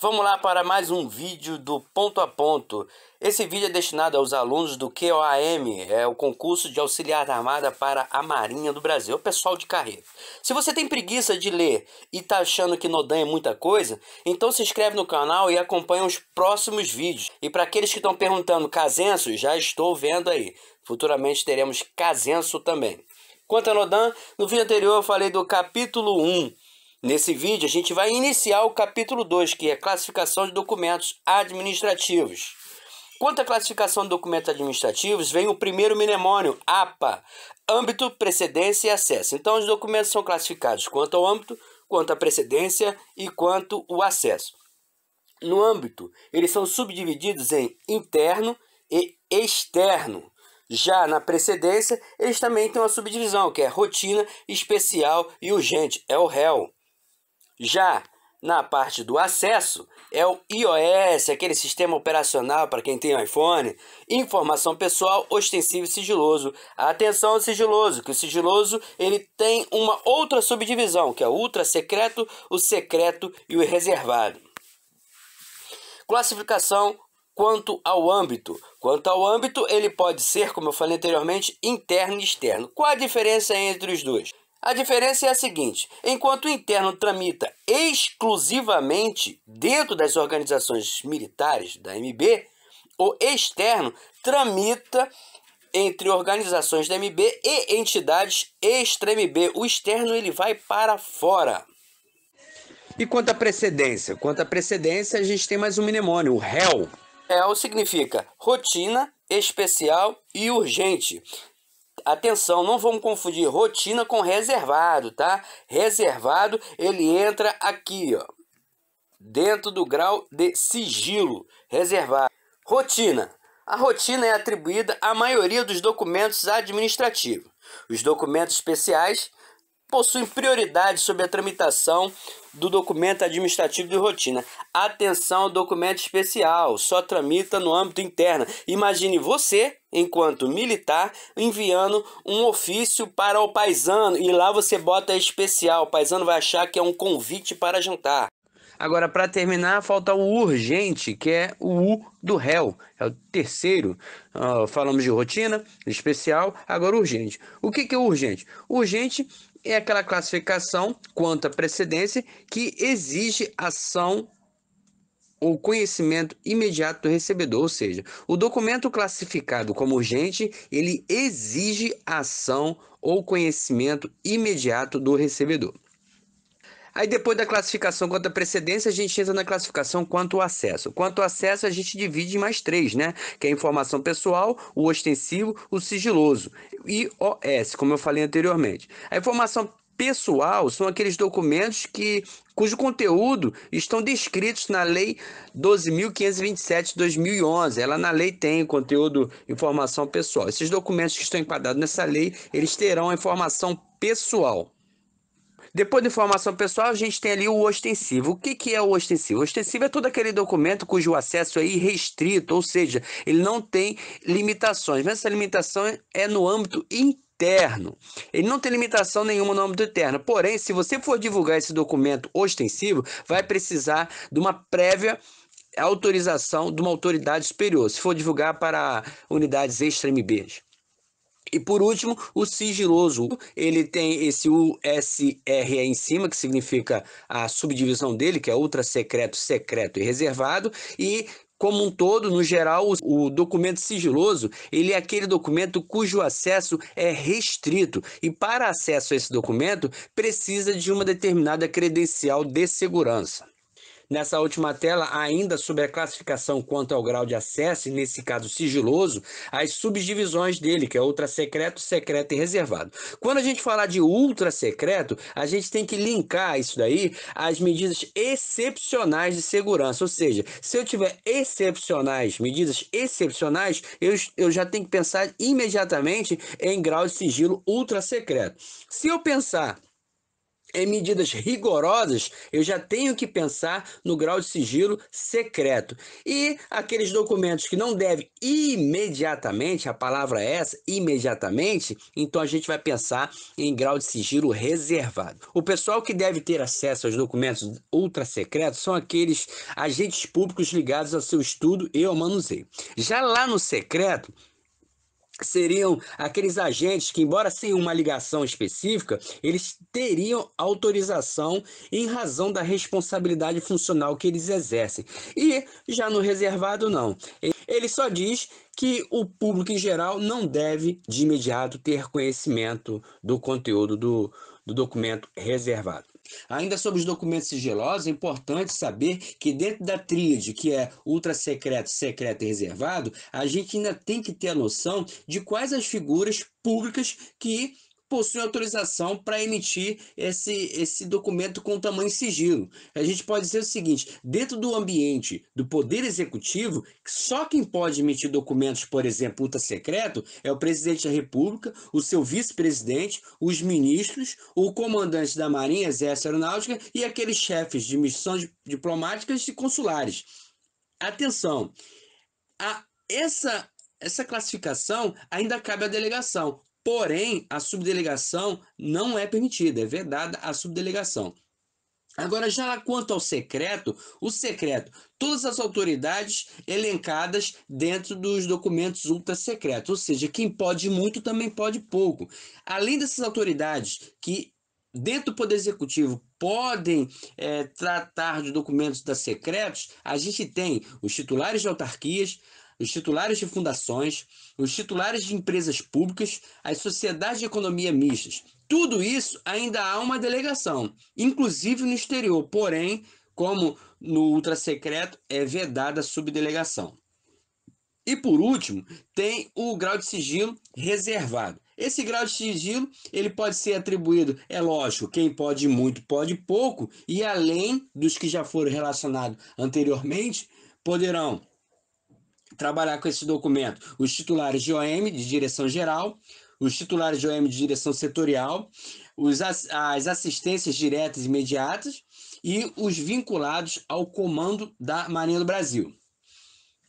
Vamos lá para mais um vídeo do Ponto a Ponto. Esse vídeo é destinado aos alunos do QOAM, é o concurso de auxiliar da armada para a Marinha do Brasil, é o pessoal de carreira. Se você tem preguiça de ler e tá achando que Nodan é muita coisa, então se inscreve no canal e acompanha os próximos vídeos. E para aqueles que estão perguntando Casenso, já estou vendo aí. Futuramente teremos Casenso também. Quanto a Nodan, no vídeo anterior eu falei do capítulo 1 Nesse vídeo, a gente vai iniciar o capítulo 2, que é classificação de documentos administrativos. Quanto à classificação de documentos administrativos, vem o primeiro mnemônio, APA, âmbito, precedência e acesso. Então, os documentos são classificados quanto ao âmbito, quanto à precedência e quanto ao acesso. No âmbito, eles são subdivididos em interno e externo. Já na precedência, eles também têm uma subdivisão, que é rotina, especial e urgente, é o réu. Já na parte do acesso, é o iOS, aquele sistema operacional para quem tem iPhone, informação pessoal ostensivo e sigiloso. Atenção ao sigiloso, que o sigiloso ele tem uma outra subdivisão, que é o ultra secreto, o secreto e o reservado. Classificação quanto ao âmbito. Quanto ao âmbito, ele pode ser, como eu falei anteriormente, interno e externo. Qual a diferença entre os dois? A diferença é a seguinte: enquanto o interno tramita exclusivamente dentro das organizações militares da MB, o externo tramita entre organizações da MB e entidades extra-MB. O externo ele vai para fora. E quanto à precedência? Quanto à precedência, a gente tem mais um mnemônio, o REL. REL significa rotina, especial e urgente. Atenção, não vamos confundir rotina com reservado, tá? Reservado, ele entra aqui, ó, dentro do grau de sigilo reservado. Rotina. A rotina é atribuída à maioria dos documentos administrativos. Os documentos especiais possuem prioridade sobre a tramitação do documento administrativo de rotina. Atenção, documento especial só tramita no âmbito interno. Imagine você enquanto militar, enviando um ofício para o paisano. E lá você bota especial. O paisano vai achar que é um convite para jantar. Agora, para terminar, falta o urgente, que é o U do réu. É o terceiro. Uh, falamos de rotina, especial, agora urgente. O que, que é urgente? Urgente é aquela classificação quanto à precedência que exige ação o conhecimento imediato do recebedor, ou seja, o documento classificado como urgente, ele exige ação ou conhecimento imediato do recebedor. Aí depois da classificação quanto à precedência, a gente entra na classificação quanto ao acesso. Quanto ao acesso, a gente divide em mais três, né? Que é a informação pessoal, o ostensivo, o sigiloso. E OS, como eu falei anteriormente. A informação pessoal são aqueles documentos que cujo conteúdo estão descritos na Lei 12.527 de 2011. Ela na lei tem conteúdo, informação pessoal. Esses documentos que estão enquadrados nessa lei, eles terão a informação pessoal. Depois da informação pessoal, a gente tem ali o ostensivo. O que, que é o ostensivo? O ostensivo é todo aquele documento cujo acesso é irrestrito, ou seja, ele não tem limitações, mas essa limitação é no âmbito interno Eterno. Ele não tem limitação nenhuma no nome do Eterno. Porém, se você for divulgar esse documento ostensivo, vai precisar de uma prévia autorização de uma autoridade superior, se for divulgar para unidades extra-MBs. E por último, o sigiloso. Ele tem esse USR aí em cima, que significa a subdivisão dele, que é ultra secreto, secreto e reservado. E como um todo, no geral, o documento sigiloso, ele é aquele documento cujo acesso é restrito e para acesso a esse documento precisa de uma determinada credencial de segurança. Nessa última tela, ainda sobre a classificação quanto ao grau de acesso, nesse caso sigiloso, as subdivisões dele, que é ultra secreto, secreto e reservado. Quando a gente falar de ultra secreto, a gente tem que linkar isso daí às medidas excepcionais de segurança, ou seja, se eu tiver excepcionais, medidas excepcionais, eu, eu já tenho que pensar imediatamente em grau de sigilo ultra secreto. Se eu pensar em medidas rigorosas, eu já tenho que pensar no grau de sigilo secreto. E aqueles documentos que não devem imediatamente, a palavra é essa, imediatamente, então a gente vai pensar em grau de sigilo reservado. O pessoal que deve ter acesso aos documentos ultra secretos são aqueles agentes públicos ligados ao seu estudo e ao manuseio. Já lá no secreto, seriam aqueles agentes que, embora sem uma ligação específica, eles teriam autorização em razão da responsabilidade funcional que eles exercem. E já no reservado, não. Ele só diz que o público em geral não deve de imediato ter conhecimento do conteúdo do, do documento reservado. Ainda sobre os documentos sigilosos, é importante saber que dentro da tríade, que é ultra secreto, secreto e reservado, a gente ainda tem que ter a noção de quais as figuras públicas que possui autorização para emitir esse, esse documento com tamanho sigilo. A gente pode dizer o seguinte: dentro do ambiente do Poder Executivo, só quem pode emitir documentos, por exemplo, ultra secreto, é o presidente da República, o seu vice-presidente, os ministros, o comandante da Marinha, Exército Aeronáutica e aqueles chefes de missões diplomáticas e consulares. Atenção, a, essa essa classificação ainda cabe à delegação. Porém, a subdelegação não é permitida, é vedada a subdelegação. Agora, já quanto ao secreto, o secreto, todas as autoridades elencadas dentro dos documentos ultra secretos, ou seja, quem pode muito também pode pouco. Além dessas autoridades que dentro do Poder Executivo podem é, tratar de documentos da secretos, a gente tem os titulares de autarquias, os titulares de fundações, os titulares de empresas públicas, as sociedades de economia mistas. Tudo isso ainda há uma delegação, inclusive no exterior, porém, como no ultrasecreto, é vedada a subdelegação. E por último, tem o grau de sigilo reservado. Esse grau de sigilo, ele pode ser atribuído, é lógico, quem pode muito, pode pouco, e além dos que já foram relacionados anteriormente, poderão trabalhar com esse documento os titulares de OM, de direção geral, os titulares de OM de direção setorial, os, as assistências diretas e imediatas e os vinculados ao comando da Marinha do Brasil.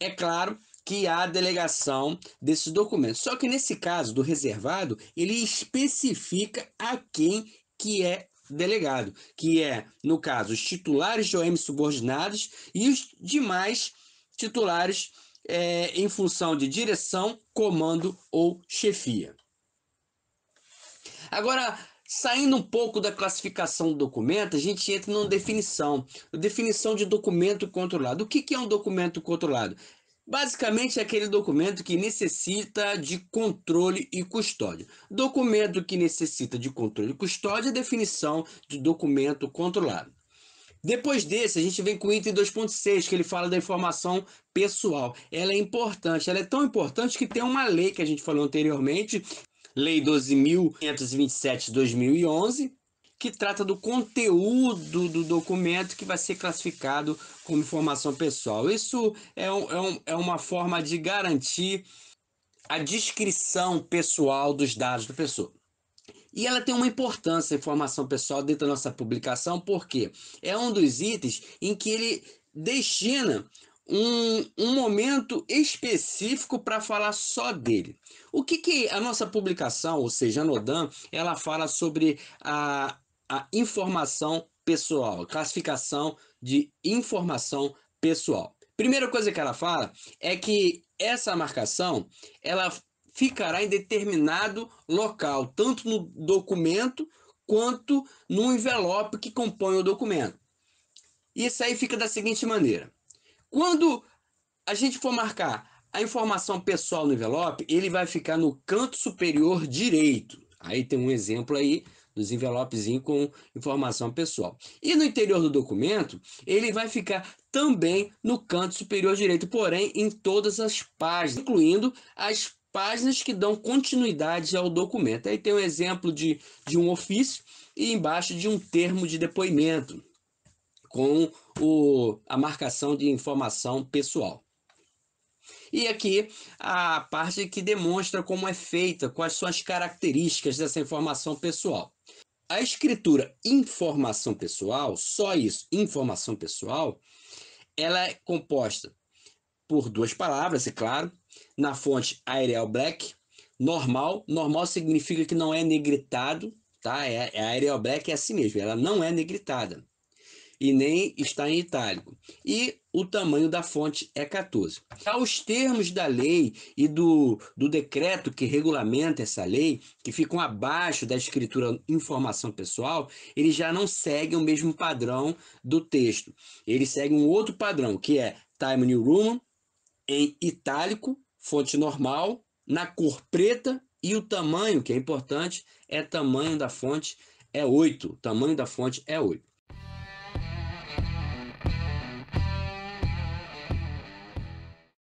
É claro que há delegação desses documentos. Só que nesse caso do reservado, ele especifica a quem que é delegado, que é, no caso, os titulares de OM subordinados e os demais titulares é, em função de direção, comando ou chefia. Agora, saindo um pouco da classificação do documento, a gente entra numa definição. Definição de documento controlado. O que, que é um documento controlado? Basicamente, é aquele documento que necessita de controle e custódia. Documento que necessita de controle e custódia é definição de documento controlado. Depois desse, a gente vem com o item 2.6, que ele fala da informação pessoal. Ela é importante, ela é tão importante que tem uma lei que a gente falou anteriormente, Lei 12.527 2011, que trata do conteúdo do documento que vai ser classificado como informação pessoal. Isso é, um, é, um, é uma forma de garantir a descrição pessoal dos dados da pessoa. E ela tem uma importância, a informação pessoal, dentro da nossa publicação, porque é um dos itens em que ele destina um, um momento específico para falar só dele. O que, que a nossa publicação, ou seja, a Nodan, ela fala sobre a, a informação pessoal, classificação de informação pessoal. Primeira coisa que ela fala é que essa marcação, ela ficará em determinado local, tanto no documento quanto no envelope que compõe o documento. Isso aí fica da seguinte maneira: quando a gente for marcar a informação pessoal no envelope, ele vai ficar no canto superior direito. Aí tem um exemplo aí dos envelopes com informação pessoal. E no interior do documento, ele vai ficar também no canto superior direito, porém em todas as páginas, incluindo as páginas que dão continuidade ao documento. Aí tem um exemplo de, de um ofício e embaixo de um termo de depoimento com o, a marcação de informação pessoal. E aqui a parte que demonstra como é feita, quais são as características dessa informação pessoal. A escritura informação pessoal, só isso, informação pessoal, ela é composta por duas palavras, é claro, na fonte Arial Black. Normal, normal significa que não é negritado, tá? É, a é Arial Black é assim mesmo, ela não é negritada. E nem está em itálico. E o tamanho da fonte é 14. Aos termos da lei e do, do decreto que regulamenta essa lei, que ficam abaixo da escritura informação pessoal, eles já não seguem o mesmo padrão do texto. Eles seguem um outro padrão, que é Time New Roman, em itálico, fonte normal, na cor preta e o tamanho, que é importante, é tamanho da fonte é 8. O tamanho da fonte é 8.